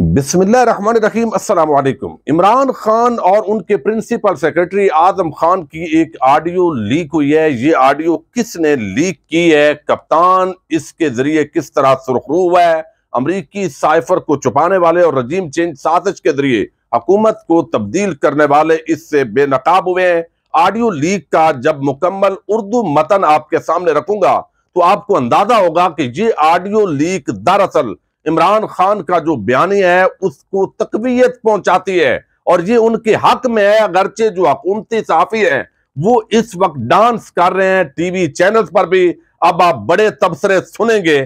बिस्मिल्लाम इमरान खान और उनके principal secretary आजम खान की एक ऑडियो लीक हुई है ये ऑडियो किसने लीक की है कप्तान इसके जरिए किस तरह सुरखरू हुआ है अमरीकी साइफर को छुपाने वाले और रजीम चेंज साजिश के जरिए हकूमत को तब्दील करने वाले इससे बेनकाब हुए हैं ऑडियो लीक का जब मुकम्मल उर्दू मतन आपके सामने रखूंगा तो आपको अंदाजा होगा कि ये ऑडियो लीक दरअसल इमरान खान का जो बयानी है उसको तकबीयत पहुंचाती है और ये उनके हक में है अगरचे जो हकूमती साफी हैं वो इस वक्त डांस कर रहे हैं टीवी चैनल पर भी अब आप बड़े तबसरे सुनेंगे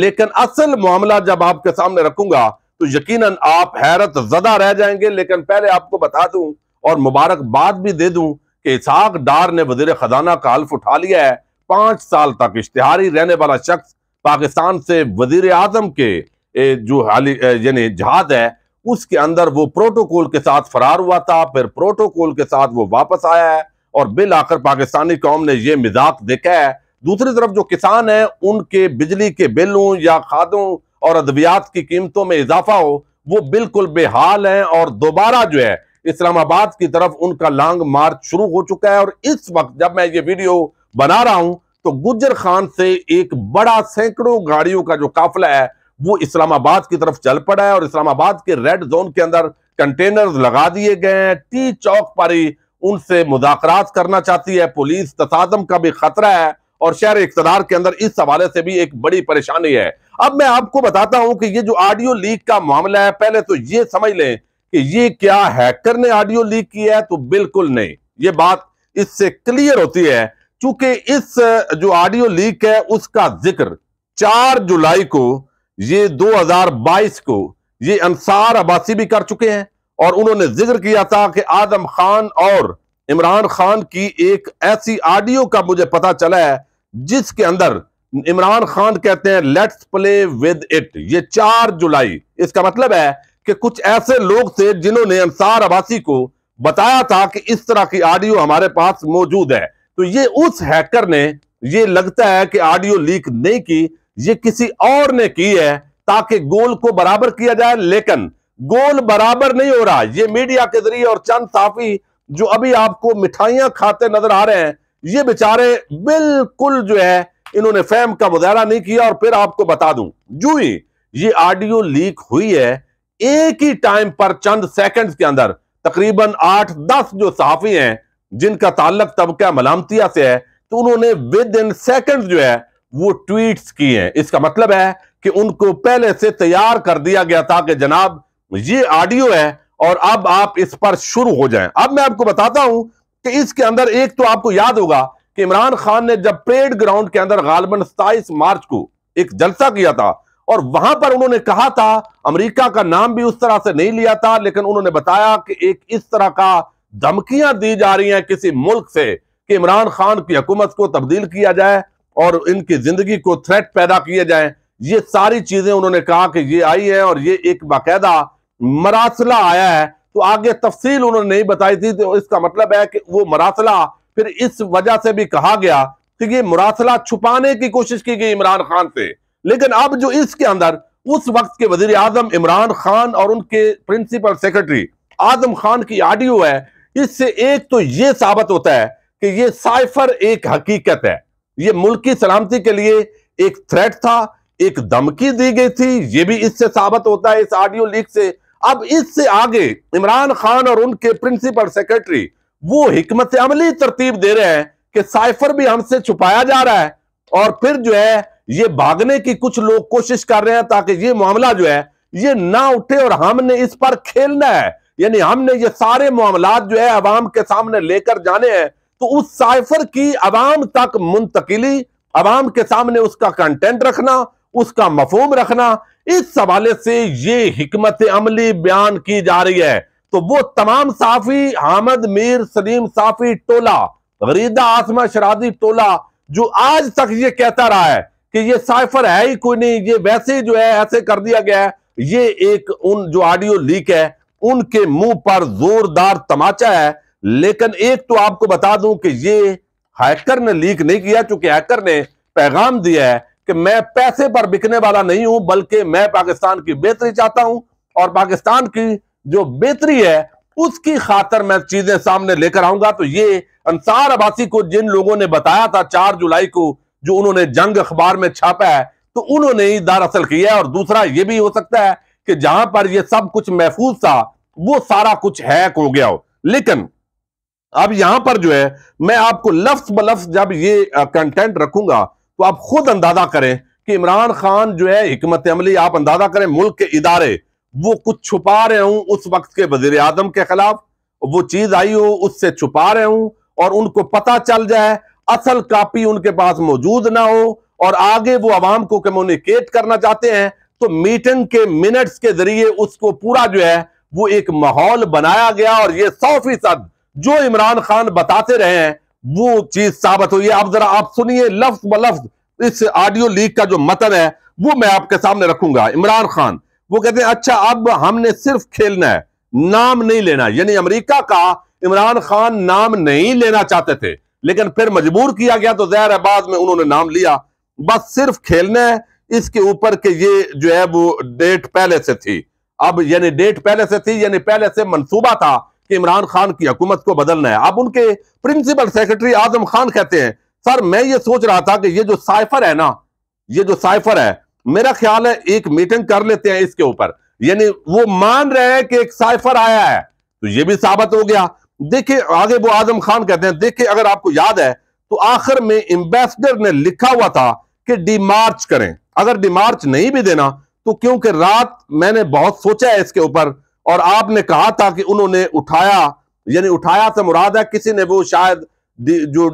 लेकिन असल मामला जब आपके सामने रखूंगा तो यकीनन आप हैरत जदा रह जाएंगे लेकिन पहले आपको बता दूं और मुबारकबाद भी दे दूं कि इसहाक डार ने वजीर खजाना का हल्फ उठा लिया है पांच साल तक इश्तहारी रहने वाला शख्स पाकिस्तान से वजीर आजम के जो हाली यानी जहाज है उसके अंदर वो प्रोटोकॉल के साथ फरार हुआ था फिर प्रोटोकॉल के साथ वो वापस आया है और बिल आकर पाकिस्तानी कौम ने ये मिजाक देखा है दूसरी तरफ जो किसान है उनके बिजली के बिलों या खादों और अद्वियात की कीमतों में इजाफा हो वो बिल्कुल बेहाल है और दोबारा जो है इस्लामाबाद की तरफ उनका लॉन्ग मार्च शुरू हो चुका है और इस वक्त जब मैं ये वीडियो बना रहा हूं तो गुजर खान से एक बड़ा सैकड़ों गाड़ियों का जो काफिला है वो इस्लामाबाद की तरफ चल पड़ा है और इस्लामाबाद के रेड जोन के अंदर कंटेनर्स लगा दिए गए हैं टी चौक पर ही उनसे मुजाकरात करना चाहती है पुलिस तसादम का भी खतरा है और शहर इकतदार के अंदर इस हवाले से भी एक बड़ी परेशानी है अब मैं आपको बताता हूं कि ये जो ऑडियो लीक का मामला है पहले तो ये समझ लें कि ये क्या हैकर ने ऑडियो लीक किया है तो बिल्कुल नहीं ये बात इससे क्लियर होती है क्योंकि इस जो ऑडियो लीक है उसका जिक्र चार जुलाई को ये 2022 को ये अंसार अबासी भी कर चुके हैं और उन्होंने जिक्र किया था कि आदम खान और इमरान खान की एक ऐसी ऑडियो का मुझे पता चला है जिसके अंदर इमरान खान कहते हैं लेट्स प्ले विद इट ये चार जुलाई इसका मतलब है कि कुछ ऐसे लोग थे जिन्होंने अंसार अबासी को बताया था कि इस तरह की ऑडियो हमारे पास मौजूद है तो ये उस हैकर ने ये लगता है कि ऑडियो लीक नहीं की ये किसी और ने की है ताकि गोल को बराबर किया जाए लेकिन गोल बराबर नहीं हो रहा ये मीडिया के जरिए और चंद साफी जो अभी आपको मिठाइयां खाते नजर आ रहे हैं ये बेचारे बिल्कुल जो है इन्होंने फैम का मुजाहरा नहीं किया और फिर आपको बता दूं जू ही ये ऑडियो लीक हुई है एक ही टाइम पर चंद सेकंड्स के अंदर तकरीबन आठ दस जो सहाफी हैं जिनका ताल्लक तबका मलामतिया से है तो उन्होंने विद इन सेकंड जो है वो ट्वीट्स किए इसका मतलब है कि उनको पहले से तैयार कर दिया गया था कि जनाब ये ऑडियो है और अब आप इस पर शुरू हो जाएं अब मैं आपको बताता हूं कि इसके अंदर एक तो आपको याद होगा कि इमरान खान ने जब परेड ग्राउंड के अंदर गालबन सताईस मार्च को एक जलसा किया था और वहां पर उन्होंने कहा था अमेरिका का नाम भी उस तरह से नहीं लिया था लेकिन उन्होंने बताया कि एक इस तरह का धमकियां दी जा रही हैं किसी मुल्क से कि इमरान खान की हुकूमत को तब्दील किया जाए और इनकी जिंदगी को थ्रेट पैदा किए जाए ये सारी चीजें उन्होंने कहा कि ये आई है और ये एक बाकायदा मरासला आया है तो आगे तफसील उन्होंने नहीं बताई थी तो इसका मतलब है कि वो मरासला फिर इस वजह से भी कहा गया कि ये मरासला छुपाने की कोशिश की गई इमरान खान से लेकिन अब जो इसके अंदर उस वक्त के वजीर आजम इमरान खान और उनके प्रिंसिपल सेक्रेटरी आजम खान की ऑडियो है इससे एक तो ये साबित होता है कि ये साइफर एक हकीकत है ये मुल्क की सलामती के लिए एक थ्रेट था एक धमकी दी गई थी ये भी इससे साबित होता है इस ऑडियो लीक से अब इससे आगे इमरान खान और उनके प्रिंसिपल सेक्रेटरी वो हिकमत अमली तरतीब दे रहे हैं कि साइफर भी हमसे छुपाया जा रहा है और फिर जो है ये भागने की कुछ लोग कोशिश कर रहे हैं ताकि ये मामला जो है ये ना उठे और हमने इस पर खेलना है यानी हमने ये सारे मामला जो है आवाम के सामने लेकर जाने हैं तो उस साइफर की आवाम तक मुंतकली आवाम के सामने उसका कंटेंट रखना उसका मफहम रखना इस हवाले से ये हमत अमली बयान की जा रही है तो वो तमाम साफी हामद मीर सलीम साफी टोला गरीदा आसमा शरादी टोला जो आज तक ये कहता रहा है कि ये साइफर है ही कोई नहीं ये वैसे जो है ऐसे कर दिया गया है ये एक उन जो ऑडियो लीक है उनके मुंह पर जोरदार तमाचा है लेकिन एक तो आपको बता दूं कि ये हैकर ने लीक नहीं किया चूंकि हैकर ने पैगाम दिया है कि मैं पैसे पर बिकने वाला नहीं हूं बल्कि मैं पाकिस्तान की बेहतरी चाहता हूं और पाकिस्तान की जो बेहतरी है उसकी खातर मैं चीजें सामने लेकर आऊंगा तो ये अंसार आबासी को जिन लोगों ने बताया था चार जुलाई को जो उन्होंने जंग अखबार में छापा है तो उन्होंने ही दरअसल किया है और दूसरा ये भी हो सकता है कि जहां पर यह सब कुछ महफूज था वो सारा कुछ हैक हो गया हो लेकिन अब यहां पर जो है मैं आपको लफ्स ब लफ्स जब ये कंटेंट रखूंगा तो आप खुद अंदाजा करें कि इमरान खान जो है हमत अमली आप अंदाजा करें मुल्क के इदारे वो कुछ छुपा रहे हूं उस वक्त के वजीर आजम के खिलाफ वो चीज आई हो उससे छुपा रहे हूं और उनको पता चल जाए असल कापी उनके पास मौजूद ना हो और आगे वो आवाम को कम्युनिकेट करना चाहते हैं तो मीटिंग के मिनट्स के जरिए उसको पूरा जो है वो एक माहौल बनाया गया और ये सौ फीसद जो इमरान खान बताते रहे हैं वो चीज साबित हुई है आप जरा आप सुनिए लफ्ज ब लफ्ज इस ऑडियो लीक का जो मतन है वो मैं आपके सामने रखूंगा इमरान खान वो कहते हैं अच्छा अब हमने सिर्फ खेलना है नाम नहीं लेना यानी अमेरिका का इमरान खान नाम नहीं लेना चाहते थे लेकिन फिर मजबूर किया गया तो जहर आबाद में उन्होंने नाम लिया बस सिर्फ खेलना है इसके ऊपर के ये जो है वो डेट पहले से थी अब यानी डेट पहले से थी यानी पहले से मंसूबा था कि इमरान खान की हुकूमत को बदलना है अब उनके प्रिंसिपल सेक्रेटरी आजम खान कहते हैं सर मैं ये सोच रहा था कि ये जो साइफर है ना ये जो साइफर है मेरा ख्याल है एक मीटिंग कर लेते हैं इसके ऊपर यानी वो मान रहे हैं कि एक साइफर आया है तो ये भी साबित हो गया देखिए आगे वो आजम खान कहते हैं देखिए अगर आपको याद है तो आखिर में एम्बेसडर ने लिखा हुआ था कि डिमार्च करें अगर डिमार्च नहीं भी देना तो क्योंकि रात मैंने बहुत सोचा है इसके ऊपर और आपने कहा था कि उन्होंने उठाया यानी उठाया से मुराद है किसी ने वो शायद जो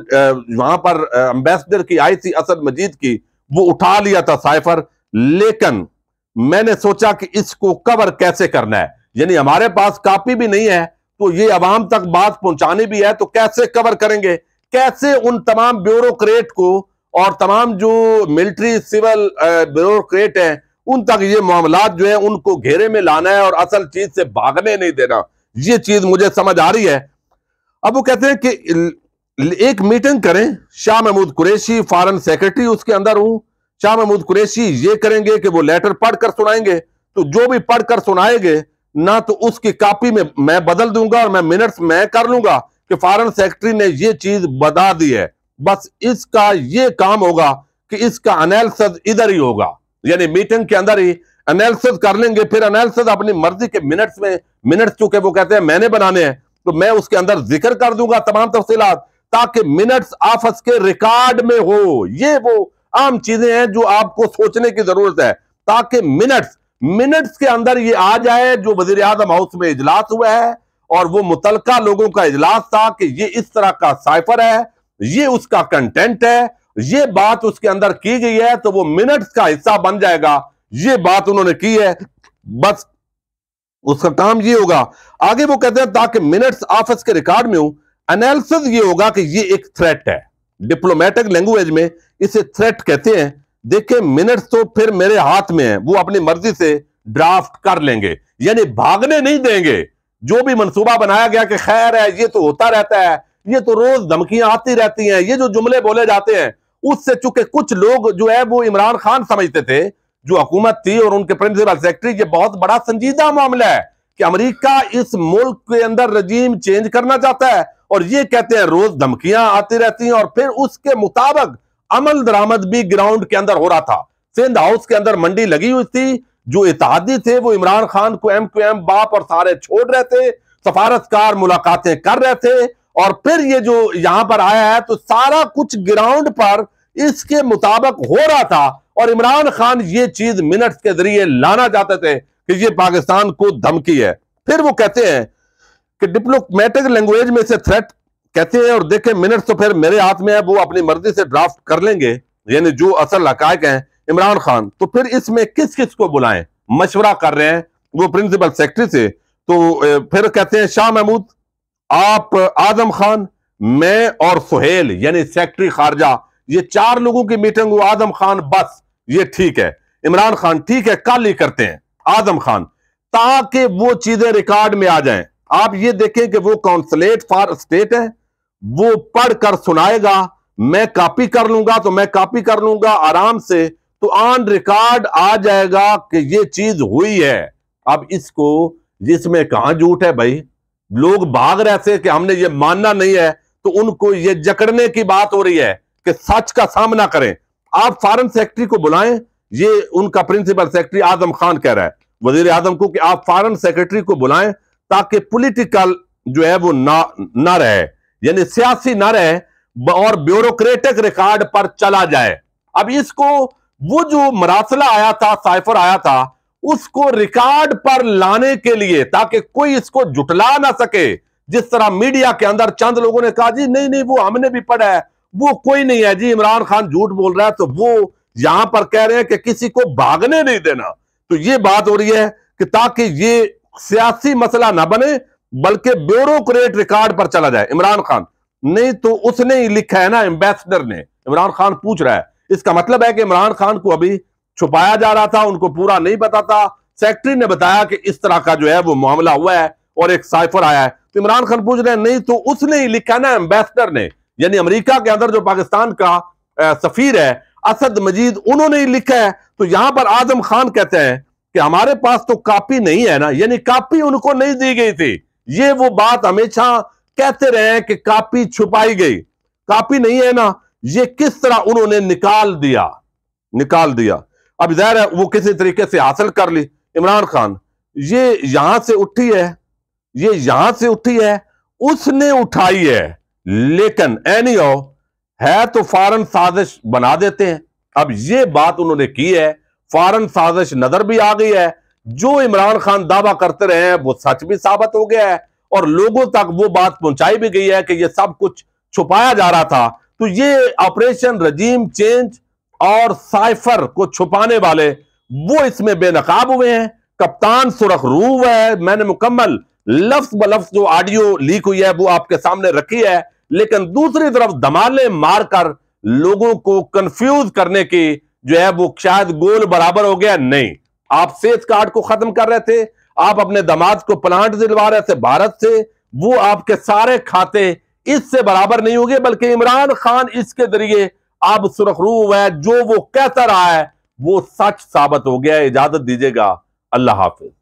वहां पर अम्बेसडर की आई थी असद मजीद की वो उठा लिया था साइफर लेकिन मैंने सोचा कि इसको कवर कैसे करना है यानी हमारे पास कापी भी नहीं है तो ये अवाम तक बात पहुंचानी भी है तो कैसे कवर करेंगे कैसे उन तमाम ब्यूरोक्रेट को और तमाम जो मिलिट्री सिविल ब्यूरोक्रेट हैं उन तक ये मामला जो है उनको घेरे में लाना है और असल चीज से भागने नहीं देना ये चीज मुझे समझ आ रही है अब वो कहते हैं कि एक मीटिंग करें शाह महमूद कुरैशी फॉरन सेक्रेटरी उसके अंदर हूं शाह महमूद कुरैशी ये करेंगे कि वो लेटर पढ़कर सुनाएंगे तो जो भी पढ़कर सुनाएंगे ना तो उसकी कॉपी में मैं बदल दूंगा और मैं मिनट्स मैं कर लूंगा कि फॉरन सेक्रेटरी ने ये चीज बता दी है बस इसका ये काम होगा कि इसका अनैलिस इधर ही होगा यानी मीटिंग के अंदर ही एनालिसिस कर लेंगे फिर एनालिसिस अपनी मर्जी के मिनट्स में मिनट्स चूंकि वो कहते हैं मैंने बनाने हैं तो मैं उसके अंदर जिक्र कर दूंगा तमाम तफसीलात ताकि मिनट्स आफस के रिकॉर्ड में हो ये वो आम चीजें हैं जो आपको सोचने की जरूरत है ताकि मिनट्स मिनट्स के अंदर ये आ जाए जो वजीर आजम हाउस में इजलास हुआ है और वो मुतलका लोगों का इजलास था कि ये इस तरह का साइफर है ये उसका कंटेंट है ये बात उसके अंदर की गई है तो वो मिनट्स का हिस्सा बन जाएगा ये बात उन्होंने की है बस उसका काम ये होगा आगे वो कहते हैं ताकि मिनट्स ऑफिस के रिकॉर्ड में हो एनालिसिस ये होगा कि ये एक थ्रेट है डिप्लोमेटिक लैंग्वेज में इसे थ्रेट कहते हैं देखिए मिनट्स तो फिर मेरे हाथ में है वो अपनी मर्जी से ड्राफ्ट कर लेंगे यानी भागने नहीं देंगे जो भी मंसूबा बनाया गया कि खैर है ये तो होता रहता है ये तो रोज धमकियां आती रहती हैं ये जो जुमले बोले जाते हैं उससे चूंकि कुछ लोग जो है वो इमरान खान समझते थे जो हुकूमत थी और उनके प्रिंसिपल सेक्रेटरी ये बहुत बड़ा संजीदा मामला है कि अमेरिका इस मुल्क के अंदर रजीम चेंज करना चाहता है और ये कहते हैं रोज धमकियां आती रहती हैं और फिर उसके मुताबिक अमल दरामद भी ग्राउंड के अंदर हो रहा था सिंध हाउस के अंदर मंडी लगी हुई थी जो इतिहादी थे वो इमरान खान को एम क्यू एम बाप और सारे छोड़ रहे थे सफारतकार मुलाकातें कर रहे थे और फिर ये जो यहां पर आया है तो सारा कुछ ग्राउंड पर इसके मुताबिक हो रहा था और इमरान खान ये चीज मिनट्स के जरिए लाना चाहते थे कि ये पाकिस्तान को धमकी है फिर वो कहते हैं कि डिप्लोमेटिक लैंग्वेज में से थ्रेट कहते हैं और देखे मिनट तो फिर मेरे हाथ में है वो अपनी मर्जी से ड्राफ्ट कर लेंगे यानी जो असल हकायक है इमरान खान तो फिर इसमें किस किस को बुलाएं मशवरा कर रहे हैं वो प्रिंसिपल सेक्रेटरी से तो फिर कहते हैं शाह महमूद आप आजम खान मैं और सुहेल यानी सेक्रेटरी खारजा ये चार लोगों की मीटिंग हुआ आदम खान बस ये ठीक है इमरान खान ठीक है कल ही करते हैं आदम खान ताकि वो चीजें रिकॉर्ड में आ जाएं आप ये देखें कि वो काउंसलेट फॉर स्टेट है वो पढ़कर सुनाएगा मैं कॉपी कर लूंगा तो मैं कॉपी कर लूंगा आराम से तो ऑन रिकॉर्ड आ जाएगा कि ये चीज हुई है अब इसको जिसमें कहा झूठ है भाई लोग भाग रहे थे कि हमने ये मानना नहीं है तो उनको ये जकड़ने की बात हो रही है कि सच का सामना करें आप फॉरन सेक्रेटरी को बुलाएं ये उनका प्रिंसिपल सेक्रेटरी आजम खान कह रहा है वजीर आजम को कि आप फॉरन सेक्रेटरी को बुलाएं ताकि पॉलिटिकल जो है वो ना ना रहे यानी सियासी ना रहे और ब्यूरोक्रेटिक रिकॉर्ड पर चला जाए अब इसको वो जो मरासला आया था साइफर आया था उसको रिकॉर्ड पर लाने के लिए ताकि कोई इसको जुटला ना सके जिस तरह मीडिया के अंदर चंद लोगों ने कहा जी नहीं नहीं वो हमने भी पढ़ा है वो कोई नहीं है जी इमरान खान झूठ बोल रहा है तो वो यहां पर कह रहे हैं कि किसी को भागने नहीं देना तो ये बात हो रही है कि ताकि ये सियासी मसला ना बने बल्कि ब्यूरोक्रेट रिकॉर्ड पर चला जाए इमरान खान नहीं तो उसने ही लिखा है ना एम्बेसडर ने इमरान खान पूछ रहा है इसका मतलब है कि इमरान खान को अभी छुपाया जा रहा था उनको पूरा नहीं पता था सेक्रेटरी ने बताया कि इस तरह का जो है वो मामला हुआ है और एक साइफर आया है तो इमरान खान पूछ रहे हैं नहीं तो उसने ही लिखा ना एम्बेसडर ने यानी अमेरिका के अंदर जो पाकिस्तान का सफीर है असद मजीद उन्होंने ही लिखा है तो यहां पर आजम खान कहते हैं कि हमारे पास तो कापी नहीं है ना यानी कापी उनको नहीं दी गई थी ये वो बात हमेशा कहते रहे कि कापी छुपाई गई कापी नहीं है ना ये किस तरह उन्होंने निकाल दिया निकाल दिया अब जहर है वो किसी तरीके से हासिल कर ली इमरान खान ये यहां से उठी है ये यहां से उठी है उसने उठाई है लेकिन एनी है तो फॉरन साजिश बना देते हैं अब ये बात उन्होंने की है फॉरन साजिश नजर भी आ गई है जो इमरान खान दावा करते रहे हैं वो सच भी साबित हो गया है और लोगों तक वो बात पहुंचाई भी गई है कि ये सब कुछ छुपाया जा रहा था तो ये ऑपरेशन रजीम चेंज और साइफर को छुपाने वाले वो इसमें बेनकाब हुए हैं कप्तान सुरख रूह है मैंने मुकम्मल लफ्ज ब लफ्ज जो ऑडियो लीक हुई है वो आपके सामने रखी है लेकिन दूसरी तरफ धमाले मारकर लोगों को कंफ्यूज करने की जो है वो शायद गोल बराबर हो गया नहीं आप सेज कार्ड को खत्म कर रहे थे आप अपने दमाद को प्लांट दिलवा रहे थे भारत से वो आपके सारे खाते इससे बराबर नहीं होंगे बल्कि इमरान खान इसके जरिए आप सुरखरू है जो वो कहता रहा है वो सच साबित हो गया इजाजत दीजिएगा अल्लाह हाफिज